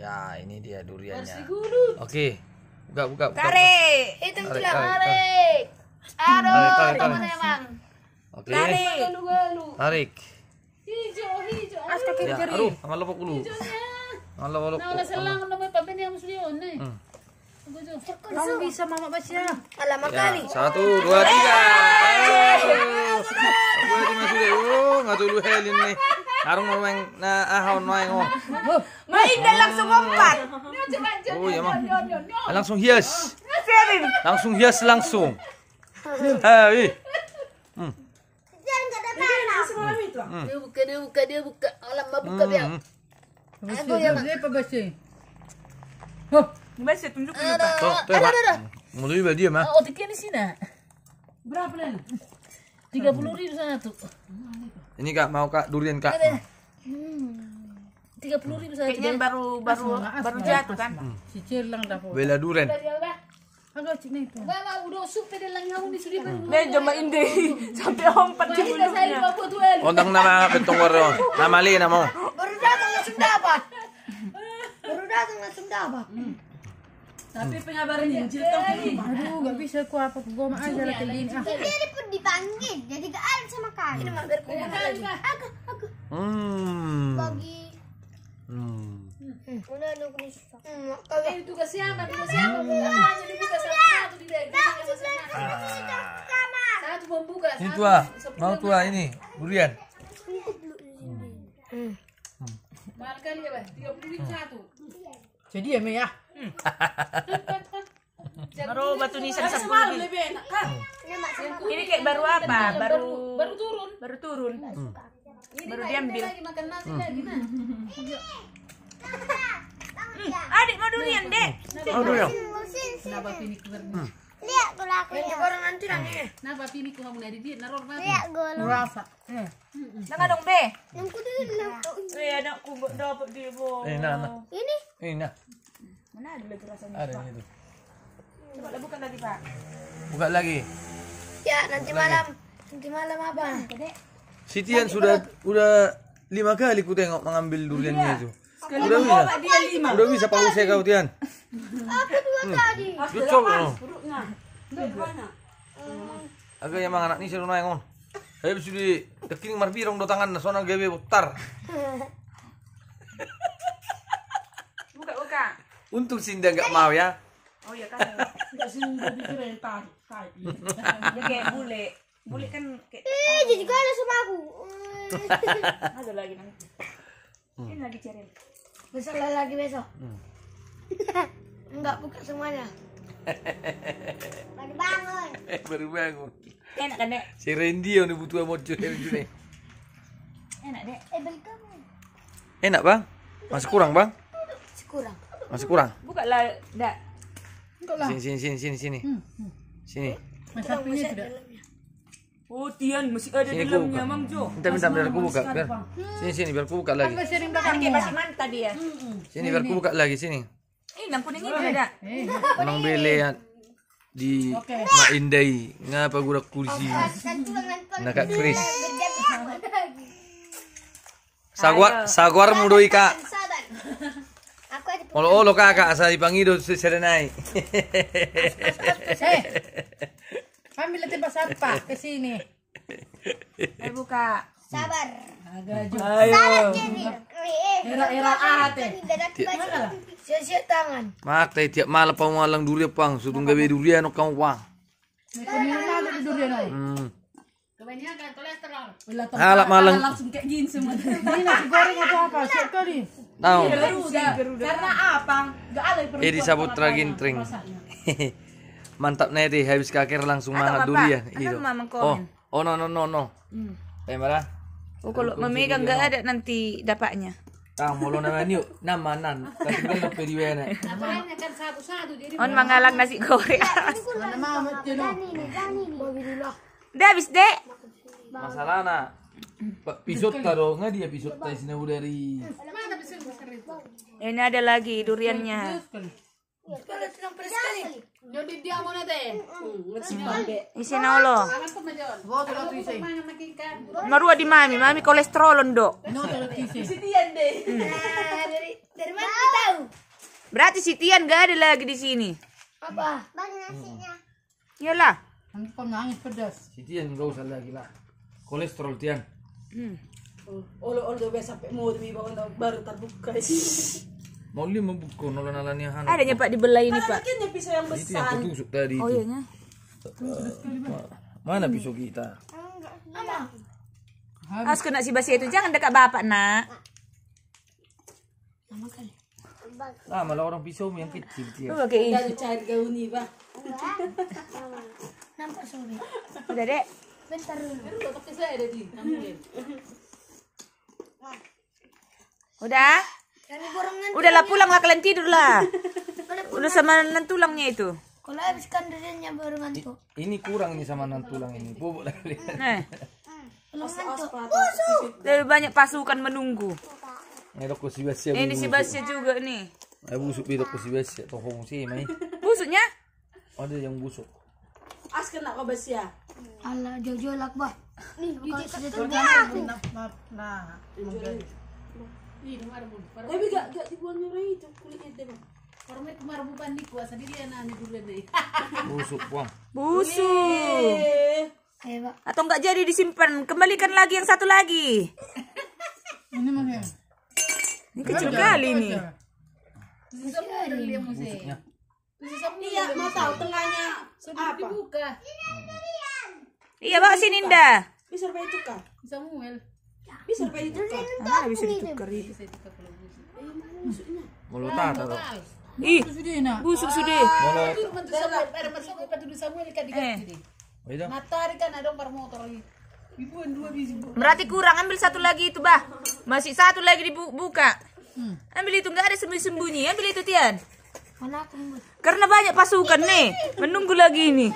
Ya, ini dia duriannya. Oke. Buka, buka, buka. Tarik. Itu tarik. Aduh, tarik, tarik, tarik. Oke. Tarik. Tarik. Hijau, hijau. Aduh, kiri, kiri. Aduh, sama lopok dulu. Sama lopok. Nah, yang mesti Kamu bisa mama baca ya, kali Satu, dua, tiga Aduh Aku deh Oh, nih Narong mau mang nah, ah, no oh. dan langsung empat. Oh ya mah. Langsung hias. Langsung hias langsung. Hei. Dia buka dia buka dia buka. Alamak hmm. Aku ya tunjuk Tuh, tuh. Mulai dia mah. Oh, oh di sini. Berapa 30 ribu sana ini kak mau kak durian kak. Hmm. Tiga puluh ribu saja. Kayaknya ya? baru baru baru jatuh kan. Hmm. Hmm. Cicil lang dah. Bela durian. Bawa udah sup di Ondang oh, nama bentong warna. Nama li nama. Baru datang langsung dapat. Baru datang langsung dapat. Tapi hmm. pengabaran iya. Injil tuh Aduh, gak bisa ku apa ku mau iya, aja iya, lah kayak gini. Jadi ah. dia pun dipanggil, jadi gak ada sama kali. Ini mampir ku Aku, aku. Hmm. Bagi. Hmm. itu satu di dalam. Satu Ini tua, mau tua ini Burian. Hmm. Hmm. Jadi ya, Mei ya baru batu nisan sepuluh lebih kan ini kayak baru apa baru baru turun baru turun hmm. baru diambil lagi makan nasi hmm. lagi nah adik mau durian dek mau durian kenapa ini lihat gula aku ini orang nanti nang eh kenapa ini kau mau dari dia naror banget lihat gula rasa nang dong be nang kudu nang iya eh, eh, nak dapat dia bo ini ini eh, Mana ada lagi rasanya? Ada itu. Coba lah buka lagi pak. Buka lagi. Ya nanti buka malam, lagi. nanti malam abang. Sitian sudah perut. udah lima kali ku tengok mengambil duriannya iya. itu. Sekali udah bisa. Dia lima. Udah bisa pak Usai kau Tian. Aku dua hmm. kali. Cucok loh. Agak yang anak ini seru naik on. Ayo sudah dekini marbi rong do tangan, soalnya gawe botar. Untung Sinda nggak mau ya. Oh iya kan. Enggak Sinda pikir yang tarik, tarik. Ya kayak bule. Bule kan kayak Eh, jadi gue ada sama aku. Ada lagi nanti. Hmm. Ini lagi cari. Besok lagi besok. Hmm. Enggak buka semuanya. Baru bangun. Eh, baru bangun. Enak kan, Dek? Si Randy yang butuh mojo Randy eh, eh. Enak, Dek. Eh, balik Enak, Bang. Masih kurang, Bang? Masih kurang. Masih kurang? Buka lah, enggak. Enggak Sini sini sini sini sini. Hmm. hmm. Sini. Mas sapinya tidak. Oh, Tian masih ada sini dalamnya, Mang Jo. Minta minta biar aku buka, biar. Hmm. Sini sini biar aku buka lagi. Kan sering belakang dia masih mantap tadi ya? hmm. hmm. Sini biar aku buka lagi sini. Eh, yang kuning ini ada. Mang Bele di okay. Mak Indai ngapa gua kursi nak Chris sagwar sagwar mudoi kak Olo oh, olo kakak sa dipangido si Serenay. Hei. Kami letih pasar pak ke sini. Eh buka. Sabar. Agak jauh. Sabar jadi. Era-era ahate. Sio-sio tangan. Mak teh tiap malam pang malang durian pang sudung gawe durian no kang wang. Kebanyakan ada durian ay. Hmm. Kebanyakan kolesterol. Halak malang. Langsung kayak gini semua. Ini nasi goreng atau apa? Sekali. Tahu. Iya, Garuda. Karena apa? Enggak ada perempuan. disebut tragin tragintring. Mantap deh habis kakek langsung dulu ya itu iya, Oh, oh no no no no. Hmm. Pembara. Eh, oh kalau memegang nggak ya, ada nanti dapatnya. Ah, molo nama niu, nama nan, tapi kan lebih periwena. Namanya kan satu-satu jadi. On mangalang nasi goreng. Iya, nama mama jono. Dah habis, deh. Masalah nak. Pisot taro nggak dia pisot tadi sini dari. Ini ada lagi duriannya. Iya, hmm, isi nolo. maru di mami, mami kolesterol ndo hmm. nah, Berarti sitian gak ada lagi di sini. Apa? Bang nasinya. Iyalah. Nanti kau nangis pedas. sitian gak usah lagi lah kolesterol tian hmm. Olo olo be sampai mau demi bawa baru terbuka Mau lima buku nol alani han. Ada nyepak dibelah ini pak. Kan pisau yang besar. Itu yang aku tusuk tadi. Oh iya nya. Mana pisau kita? Enggak. Harus kena si basi itu jangan dekat bapak nak. Lama kali. Ah, malah orang pisau yang kecil dia. Oh, kayak ini. Jangan cair gauni, Pak. Nampak sore. Udah, Dek. Bentar Udah? Udah lah pulang lah kalian tidur lah. Udah sama tulangnya itu. Kalau habis kandernya baru ngantuk. Ini kurang nih sama tulang ini. Bubuk lagi. Nah. Dari banyak pasukan menunggu. Ini si Basya juga nih. Eh busuk itu si Basya, toko musim ini. Eh. Busuknya? Ada yang busuk. As kena ke Basya. Allah Jojo Lakbah. Nih, kalau sudah terjadi. Nah, tapi gak gak dibuang merah itu kulitnya deh bang. Karena kemar bukan di kuasa diri anak dulu deh. Busuk bang. Busuk. Atau nggak jadi disimpan, kembalikan lagi yang satu lagi. ini mana? Ini kecil kali ini. Iya, mau tahu tengahnya apa? Dibuka. Iya, bawa sini Ninda. Bisa pakai tukar. Bisa muel. Bisa pakai tukar. Ah bisa ditukar iya. itu? Eh, Mulut tata tuh. Ih, busuk sudah. Mulut. Ada Eh. eh. Oh, iya Matahari kan ada par motor Berarti kurang ambil satu lagi itu bah. Masih satu lagi dibuka. Hmm. Ambil itu enggak ada sembunyi-sembunyi. Ambil itu Tian. Karena banyak pasukan nih menunggu lagi ini.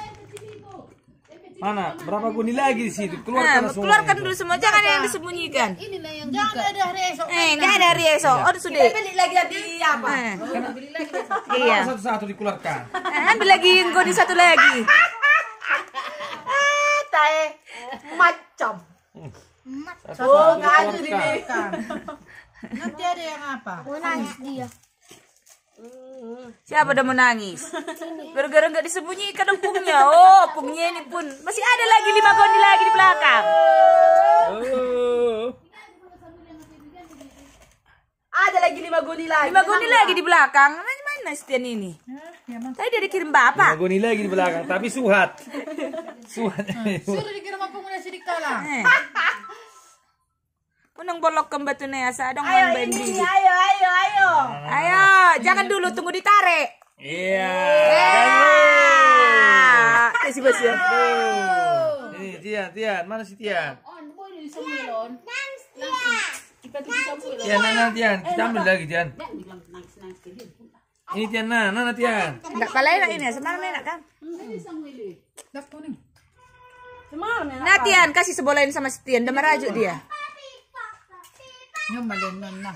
Mana? Berapa guni lagi di situ? Keluarkan nah, semua. Keluarkan dulu semua, jangan ada yang disembunyikan. Ini yang jangan ada hari esok. Eh, enggak ada hari esok. Oh, sudah. Kita beli lagi di apa? Eh. beli lagi. Iya. Satu-satu dikeluarkan. Eh, ambil lagi goni satu lagi. Ah, tae macam. Macam. Oh, nggak ada di Nanti ada yang apa? oh, nanya dia. Siapa udah menangis? Gara-gara nggak disembunyikan pungnya. Oh, pungnya ini pun masih ada lagi lima goni lagi di belakang. Ada lagi lima goni lagi. Lima goni lagi di belakang. Mana, mana Stian ini? Tadi dia dikirim bapak. Lima goni lagi di belakang, tapi suhat. Suhat. Suruh dikirim apa pungnya sedikit kalah. Eh. Unang bolok kembatu naya sadong ayo, ini, Ayo, ayo, ayo, ayo. Ayo, jangan dulu tunggu ditarik. Iya. Iya. Si Bas ya. Ini Tian, Tian, mana si Tian? On, boleh disambulon. Kita disambulon. Tian, Tian, kita ambil lagi Tian. Ini Tian, Nana, Nana Tian. Enggak kalah enak ini, semalam enak kan? Ini sambulin. Dak kuning. Semalam enak. Nah, Tian, kasih sebolain sama si Tian, demar aja dia. Nyumalin nun na.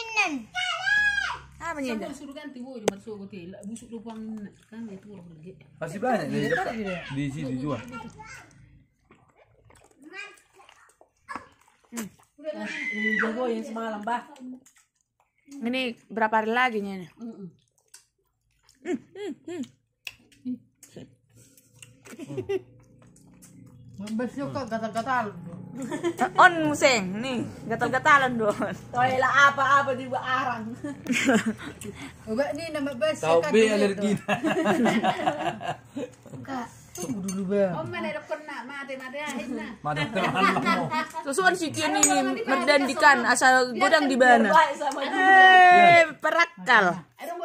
Inan. Ah, banyak Suruh ganti boy, masuk ke tela. Busuk lubang kan itu orang lagi. Pasti banyak di dapat di sini jual. Hmm. Jago ah, yang semalam, bah. Ini berapa hari lagi nih? Mm -mm. Mm -mm. Mm. Hmm. Hmm. Membesuk kok gatal-gatal. On museng nih, gatal-gatalan doon. lah apa-apa di arang. Coba nih nama besuk kan. Tau alergi. Enggak. Tunggu dulu ba. Om mana ada kena mati mati ahit na. Mati Susuan si kini ni merdandikan asal godang kan di mana. Eh perakal.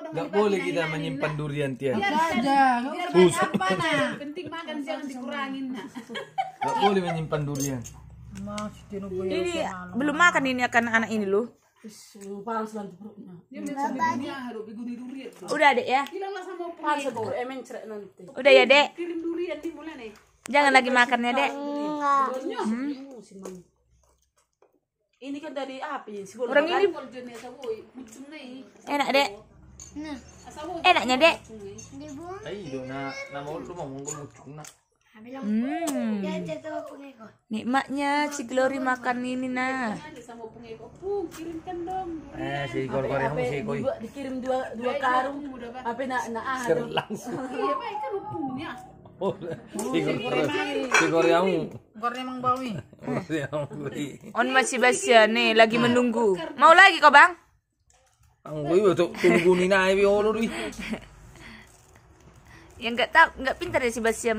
Enggak nggak boleh kita menyimpan durian tian biar saja biar banyak apa nah penting makan jangan dikurangin nah nggak boleh menyimpan durian ini belum makan ini akan anak ini loh Udah dek ya. Udah ya dek. Jangan lagi makan ya dek. Hmm. Kan ini kan dari api. Orang ini enak dek. Enaknya, Dek. Ai, do na na lu mau ngomong cung nak. Hmm. Nikmatnya si Glory makan ini nah. Eh si Glory kamu si Koi. Dikirim dua dua karung. Apa nak nak ah. Langsung. Iya, kan punya. Oh, si Glory si Glory kamu. Glory Mang Bawi. On masih basya nih lagi menunggu. Mau lagi kok, Bang? Ang gue ba tunggunin na ay horror wi. Yang enggak tahu enggak pintar ya si Basia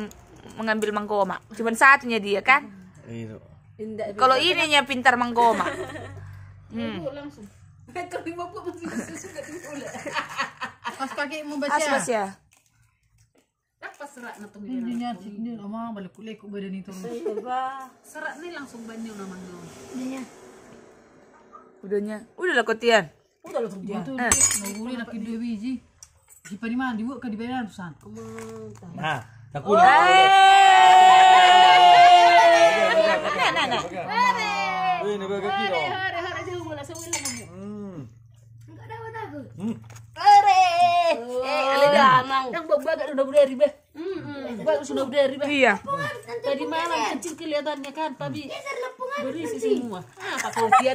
mengambil mangkoma. Cuman satunya dia kan. Iya. Kalau ini yang pintar mangkoma. Hmm. langsung. Kalau mabuk masih susu suka tinggal. Pas pakai mau Basia. Ya? Pas Basia. Dapat serak na tong dira. Dinya tigni ama balik kulay ko ba dito. Serak nih langsung banyo nama doon. Dinya. Udahnya. Udahlah kotian udah lu dia tuh nunggu laki dua biji di periman di buka di periman tusan nah tak udah oh. eh. nah nah Iya. Tadi malam ya. kecil kelihatannya kan, tapi beri semua. Ah, pakaian.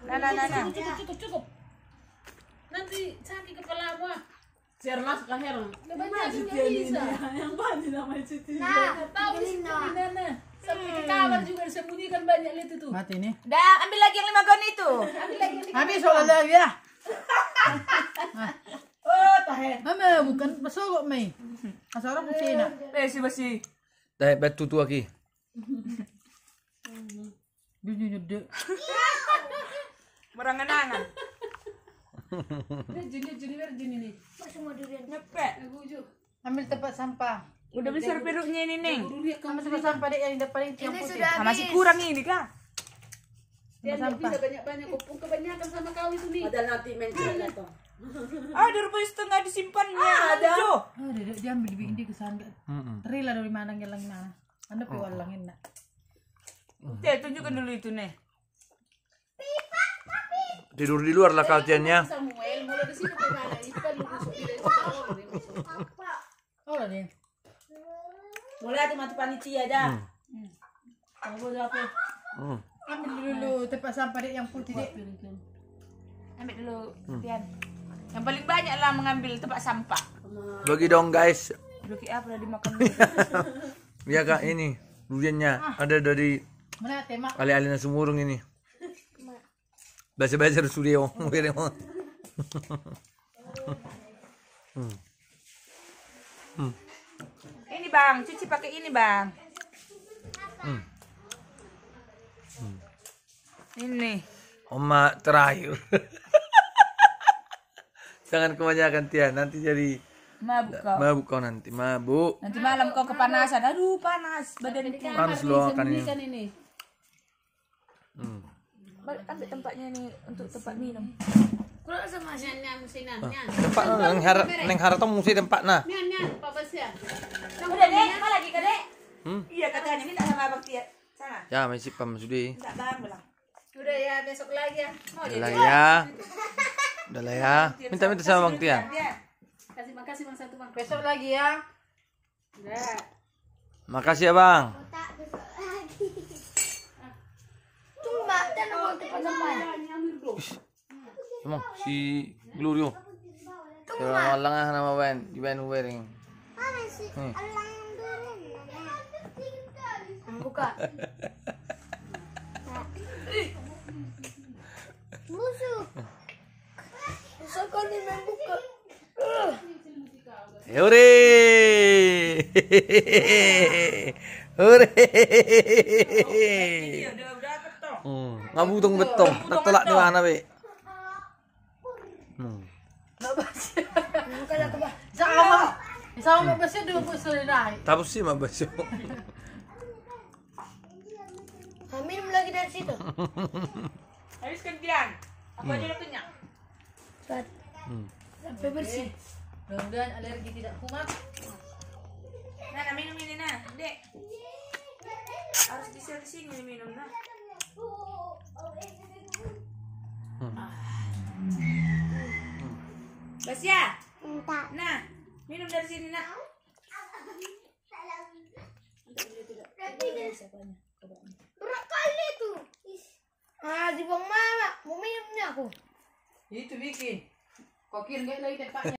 Nah, nah, nah, nah. Cukup, cukup, cukup. Nanti sakit mu. Cerlah sekali heran. banyak cuti Elina. Yang banyak namanya cuti. Nah, tahu cuti Nana. Sampai hmm. di kamar juga disembunyikan banyak lihat itu. Mati nih. Dah, ambil lagi yang lima gun itu. ambil lagi. Habis soalnya lagi ya. Oh, Mama bukan besok mai. Asal aku sih nak. Eh, si besi. Tahe betu tu lagi. Dia nyedek. merangan Junior junior junior nih. Semua durian. Ngepet. Ambil tempat sampah. Udah besar perutnya ini, Neng. Ambil tempat sampah deh yang ini tiang putih. Ah, masih kurang ini, Kak. Dia sampah. bisa banyak-banyak kupu-kupu kebanyakan sama kau itu nih. ada nanti mencret atau. Ah, ada rupanya setengah disimpannya. Ah, ada. Ah, dia dia ambil bikin ke sana. Terila dari mana ngelang mana. Anda pewalang oh. nak. Dia tunjukkan dulu itu nih tidur di luar lah kalian ya. Gitu kan, gitu kan. oh, boleh tuh mati panici aja hmm. Hmm. ambil dulu tempat sampah yang putih tidak. ambil dulu kalian hmm. yang paling banyak lah mengambil tempat sampah bagi dong guys bagi apa dimakan ya kak ini duriannya ah. ada dari alih tema? ali nasi murung ini. Baca baca ro studio wire Hmm. Ini bang, cuci pakai ini bang. Hmm. hmm. Ini. Oma terakhir. Jangan kebanyakan Tian, nanti jadi mabuk kau. Mabuk kau nanti, mabuk. Nanti malam kau kepanasan. Aduh, panas badan badanku. Kan panas loh kan ini. ini. Hmm balik ambil tempatnya nih untuk tempat minum kalau sama nyan nyan mesti nyan ah. tempat neng har neng harta mesti tempat nah nyan nyan pak besian ya? udah deh apa lagi kade hmm iya katanya minta sama abang tiap ya masih pam sudi tak bang bilang udah ya besok lagi ya mau jadi ya udah lah ya minta minta sama bang tian kasih makasih bang satu bang besok lagi ya udah makasih ya bang emang si Glorio. Kaya wala nga na Ben di ba wearing? Hmm. Buka. Busuk. Busuk kau ni membuka. Eh, hore! Hore! Hmm. Ngabudong betong. Nagtulak ni mana be? Hmm. Sama. Sama mabasyo di po sulinay. Tapos si mabasyo. Minum lagi dari situ. Habis kerjaan. Apa aja udah kenyang. Cepat. Sampai bersih. Mudah-mudahan alergi tidak kumat. Nah, minum ini nah, Dek. Harus bisa di sini minum nah. Hmm. Basia. Ya? Entah. Nah, minum dari sini, Nak. Berat kali itu. Ah, di bang mama, mau minumnya aku. Itu bikin. Kokir enggak lagi tempatnya.